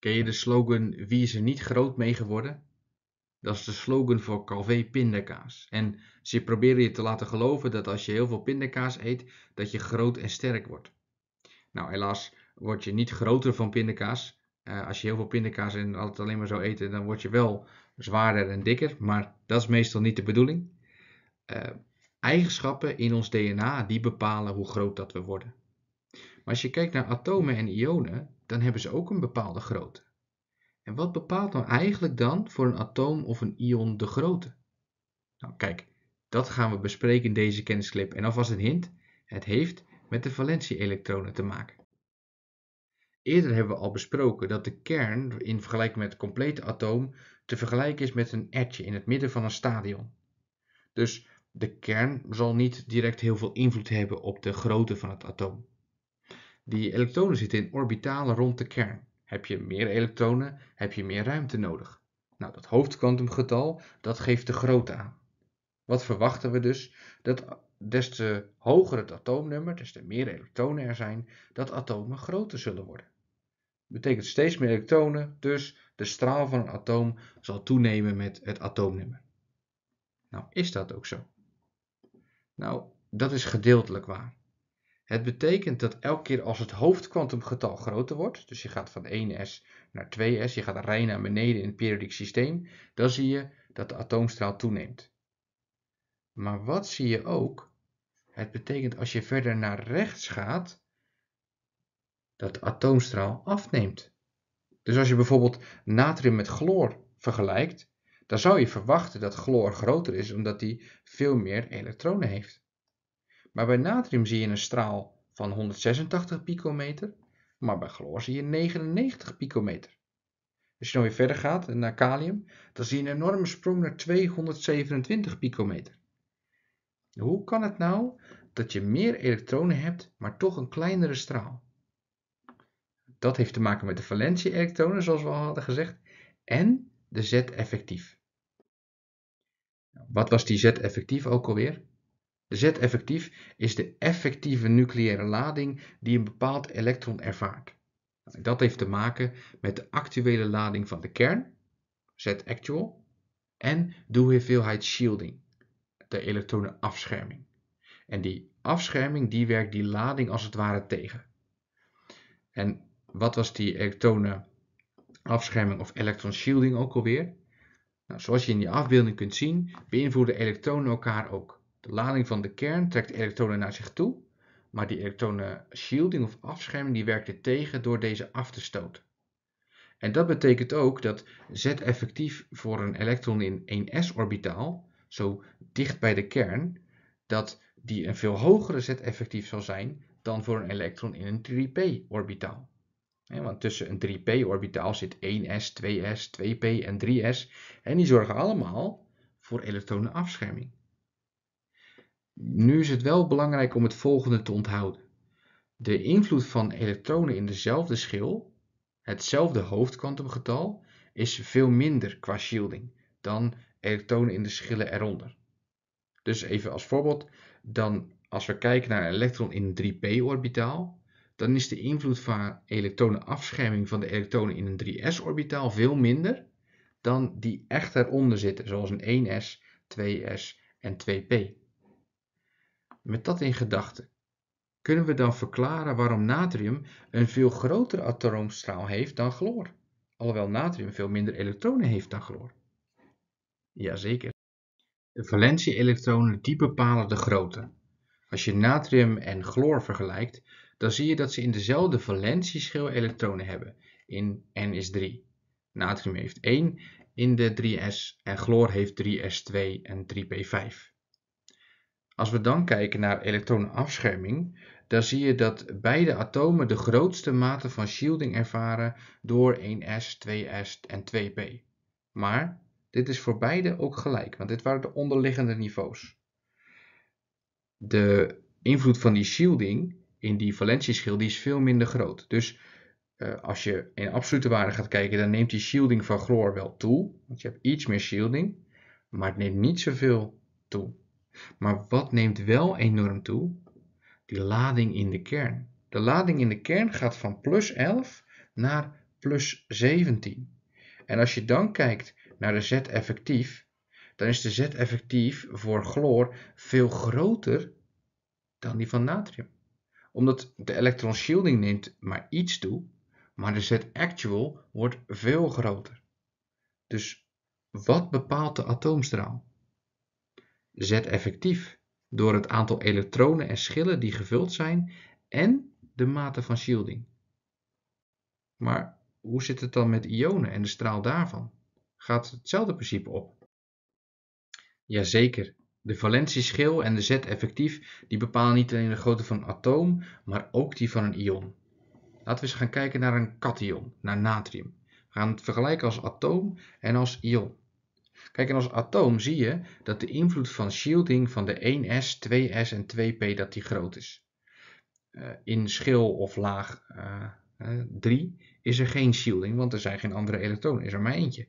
Ken je de slogan wie is er niet groot mee geworden? Dat is de slogan voor Calvé pindakaas. En ze proberen je te laten geloven dat als je heel veel pindakaas eet, dat je groot en sterk wordt. Nou, helaas word je niet groter van pindakaas. Eh, als je heel veel pindakaas en altijd alleen maar zou eten, dan word je wel zwaarder en dikker. Maar dat is meestal niet de bedoeling. Eh, eigenschappen in ons DNA die bepalen hoe groot dat we worden. Maar als je kijkt naar atomen en ionen, dan hebben ze ook een bepaalde grootte. En wat bepaalt nou eigenlijk dan voor een atoom of een ion de grootte? Nou kijk, dat gaan we bespreken in deze kennisclip en alvast een hint, het heeft met de valentie-elektronen te maken. Eerder hebben we al besproken dat de kern in vergelijking met het complete atoom te vergelijken is met een ertje in het midden van een stadion. Dus de kern zal niet direct heel veel invloed hebben op de grootte van het atoom die elektronen zitten in orbitalen rond de kern. Heb je meer elektronen, heb je meer ruimte nodig. Nou, dat hoofdkwantumgetal, dat geeft de grootte aan. Wat verwachten we dus? Dat des te hoger het atoomnummer, des te meer elektronen er zijn, dat atomen groter zullen worden. Dat betekent steeds meer elektronen, dus de straal van een atoom zal toenemen met het atoomnummer. Nou, is dat ook zo? Nou, dat is gedeeltelijk waar. Het betekent dat elke keer als het hoofdkwantumgetal groter wordt, dus je gaat van 1s naar 2s, je gaat rij naar beneden in het periodiek systeem, dan zie je dat de atoomstraal toeneemt. Maar wat zie je ook? Het betekent als je verder naar rechts gaat, dat de atoomstraal afneemt. Dus als je bijvoorbeeld natrium met chloor vergelijkt, dan zou je verwachten dat chloor groter is omdat hij veel meer elektronen heeft. Maar bij natrium zie je een straal van 186 picometer, maar bij chloor zie je 99 picometer. Als je nou weer verder gaat naar kalium, dan zie je een enorme sprong naar 227 picometer. Hoe kan het nou dat je meer elektronen hebt, maar toch een kleinere straal? Dat heeft te maken met de valentie-elektronen, zoals we al hadden gezegd, en de z-effectief. Nou, wat was die z-effectief ook alweer? Z-effectief is de effectieve nucleaire lading die een bepaald elektron ervaart. Nou, dat heeft te maken met de actuele lading van de kern, Z-actual, en de hoeveelheid shielding, de elektronenafscherming. En die afscherming die werkt die lading als het ware tegen. En wat was die elektronenafscherming of electron shielding ook alweer? Nou, zoals je in die afbeelding kunt zien, beïnvloeden elektronen elkaar ook. De lading van de kern trekt elektronen naar zich toe, maar die elektronen shielding of afscherming die werkt er tegen door deze af te stoten. En dat betekent ook dat Z effectief voor een elektron in 1s-orbitaal, zo dicht bij de kern, dat die een veel hogere Z effectief zal zijn dan voor een elektron in een 3p-orbitaal. Want tussen een 3p-orbitaal zit 1s, 2s, 2p en 3s en die zorgen allemaal voor elektronenafscherming. Nu is het wel belangrijk om het volgende te onthouden. De invloed van elektronen in dezelfde schil, hetzelfde hoofdkwantumgetal, is veel minder qua shielding dan elektronen in de schillen eronder. Dus even als voorbeeld, dan als we kijken naar een elektron in een 3p-orbitaal, dan is de invloed van elektronenafscherming van de elektronen in een 3s-orbitaal veel minder dan die echt eronder zitten, zoals een 1s, 2s en 2p. Met dat in gedachten kunnen we dan verklaren waarom natrium een veel grotere atoomstraal heeft dan chloor, alhoewel natrium veel minder elektronen heeft dan chloor. Jazeker. De valentie-elektronen die bepalen de grootte. Als je natrium en chloor vergelijkt, dan zie je dat ze in dezelfde valentieschil elektronen hebben, in N is 3. Natrium heeft 1 in de 3s en chloor heeft 3s2 en 3p5. Als we dan kijken naar elektronenafscherming, dan zie je dat beide atomen de grootste mate van shielding ervaren door 1s, 2s en 2p. Maar dit is voor beide ook gelijk, want dit waren de onderliggende niveaus. De invloed van die shielding in die valentieschil die is veel minder groot. Dus eh, als je in absolute waarde gaat kijken, dan neemt die shielding van chloor wel toe. Want je hebt iets meer shielding, maar het neemt niet zoveel toe. Maar wat neemt wel enorm toe? Die lading in de kern. De lading in de kern gaat van plus 11 naar plus 17. En als je dan kijkt naar de z-effectief, dan is de z-effectief voor chloor veel groter dan die van natrium. Omdat de electron shielding neemt maar iets toe, maar de z-actual wordt veel groter. Dus wat bepaalt de atoomstraal? Z effectief door het aantal elektronen en schillen die gevuld zijn en de mate van shielding. Maar hoe zit het dan met ionen en de straal daarvan? Gaat hetzelfde principe op? Jazeker, de valentieschil en de z-effectief die bepalen niet alleen de grootte van een atoom, maar ook die van een ion. Laten we eens gaan kijken naar een kation, naar natrium. We gaan het vergelijken als atoom en als ion. Kijk, en als atoom zie je dat de invloed van shielding van de 1s, 2s en 2p dat die groot is. Eh, in schil of laag 3 eh, eh, is er geen shielding, want er zijn geen andere elektronen, is er maar eentje.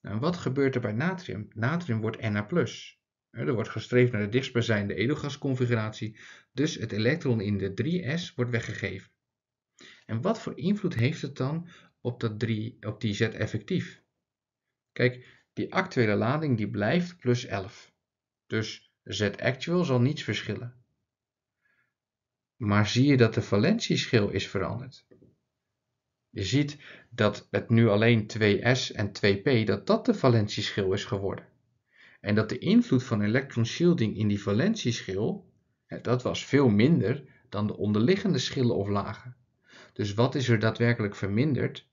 Nou, wat gebeurt er bij natrium? Natrium wordt Na+. Er wordt gestreefd naar de dichtstbijzijnde edelgasconfiguratie, dus het elektron in de 3s wordt weggegeven. En wat voor invloed heeft het dan op, dat 3, op die z-effectief? Kijk, die actuele lading die blijft plus 11. Dus Z actual zal niets verschillen. Maar zie je dat de valentieschil is veranderd? Je ziet dat het nu alleen 2s en 2p, dat dat de valentieschil is geworden. En dat de invloed van electron shielding in die valentieschil, dat was veel minder dan de onderliggende schillen of lagen. Dus wat is er daadwerkelijk verminderd?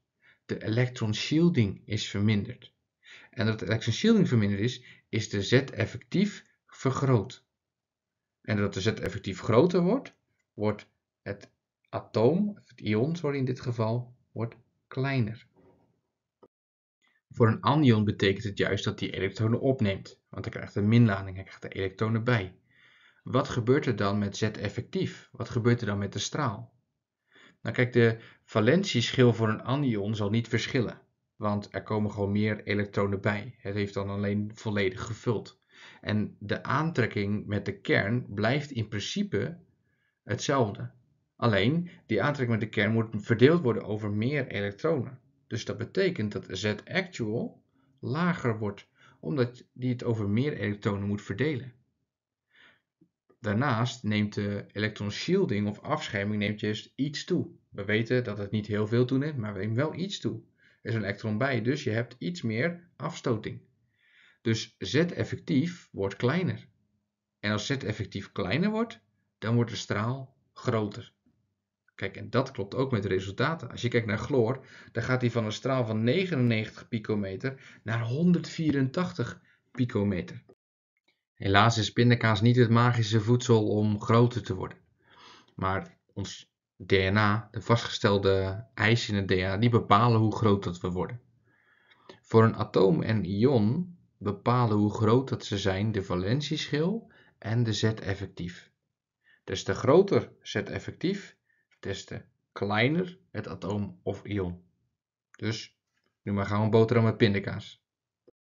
De electron shielding is verminderd en dat de electron shielding verminderd is, is de z-effectief vergroot. En doordat de z-effectief groter wordt, wordt het atoom, het ion sorry in dit geval, wordt kleiner. Voor een anion betekent het juist dat hij elektronen opneemt, want hij krijgt een minlading, hij krijgt de elektronen bij. Wat gebeurt er dan met z-effectief? Wat gebeurt er dan met de straal? Nou kijk, de valentieschil voor een anion zal niet verschillen. Want er komen gewoon meer elektronen bij. Het heeft dan alleen volledig gevuld. En de aantrekking met de kern blijft in principe hetzelfde. Alleen, die aantrekking met de kern moet verdeeld worden over meer elektronen. Dus dat betekent dat Z-actual lager wordt, omdat die het over meer elektronen moet verdelen. Daarnaast neemt de electron shielding of afscherming neemt juist iets toe. We weten dat het niet heel veel toeneemt, maar we nemen wel iets toe is een elektron bij, dus je hebt iets meer afstoting. Dus Z effectief wordt kleiner. En als Z effectief kleiner wordt, dan wordt de straal groter. Kijk, en dat klopt ook met de resultaten. Als je kijkt naar chloor, dan gaat hij van een straal van 99 picometer naar 184 picometer. Helaas is pindakaas niet het magische voedsel om groter te worden. Maar ons DNA, de vastgestelde eisen in het DNA, die bepalen hoe groot dat we worden. Voor een atoom en ion bepalen hoe groot dat ze zijn de valentieschil en de z-effectief. Des te groter z-effectief, des te kleiner het atoom of ion. Dus nu maar gaan we boterham met pindakaas.